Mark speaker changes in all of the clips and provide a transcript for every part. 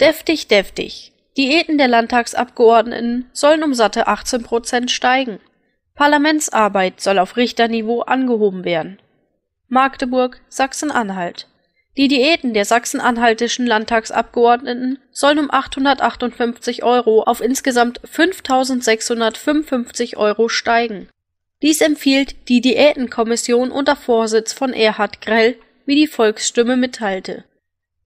Speaker 1: Deftig, deftig. Diäten der Landtagsabgeordneten sollen um satte 18 Prozent steigen. Parlamentsarbeit soll auf Richterniveau angehoben werden. Magdeburg, Sachsen-Anhalt. Die Diäten der sachsen-anhaltischen Landtagsabgeordneten sollen um 858 Euro auf insgesamt 5655 Euro steigen. Dies empfiehlt die Diätenkommission unter Vorsitz von Erhard Grell, wie die Volksstimme mitteilte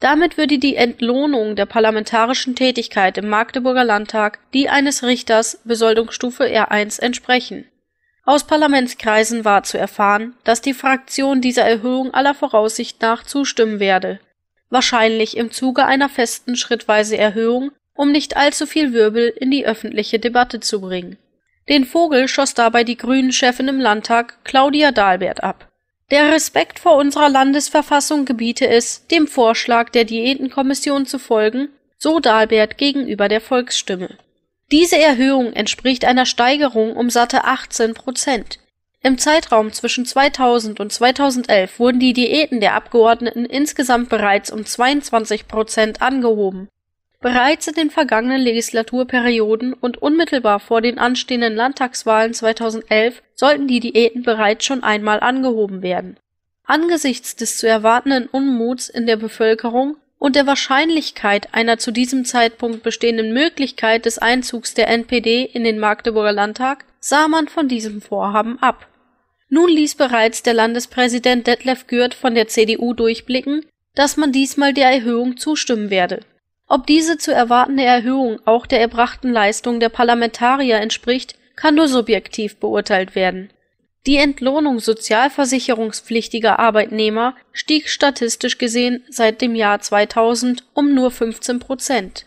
Speaker 1: damit würde die Entlohnung der parlamentarischen Tätigkeit im Magdeburger Landtag die eines Richters Besoldungsstufe R1 entsprechen. Aus Parlamentskreisen war zu erfahren, dass die Fraktion dieser Erhöhung aller Voraussicht nach zustimmen werde, wahrscheinlich im Zuge einer festen schrittweise Erhöhung, um nicht allzu viel Wirbel in die öffentliche Debatte zu bringen. Den Vogel schoss dabei die Grünen-Chefin im Landtag Claudia Dahlbert ab der Respekt vor unserer Landesverfassung gebiete es, dem Vorschlag der Diätenkommission zu folgen, so Dahlbert gegenüber der Volksstimme. Diese Erhöhung entspricht einer Steigerung um satte 18 Prozent. Im Zeitraum zwischen 2000 und 2011 wurden die Diäten der Abgeordneten insgesamt bereits um 22 Prozent angehoben Bereits in den vergangenen Legislaturperioden und unmittelbar vor den anstehenden Landtagswahlen 2011 sollten die Diäten bereits schon einmal angehoben werden. Angesichts des zu erwartenden Unmuts in der Bevölkerung und der Wahrscheinlichkeit einer zu diesem Zeitpunkt bestehenden Möglichkeit des Einzugs der NPD in den Magdeburger Landtag sah man von diesem Vorhaben ab. Nun ließ bereits der Landespräsident Detlef Gürt von der CDU durchblicken, dass man diesmal der Erhöhung zustimmen werde ob diese zu erwartende Erhöhung auch der erbrachten Leistung der Parlamentarier entspricht, kann nur subjektiv beurteilt werden. Die Entlohnung sozialversicherungspflichtiger Arbeitnehmer stieg statistisch gesehen seit dem Jahr 2000 um nur 15 Prozent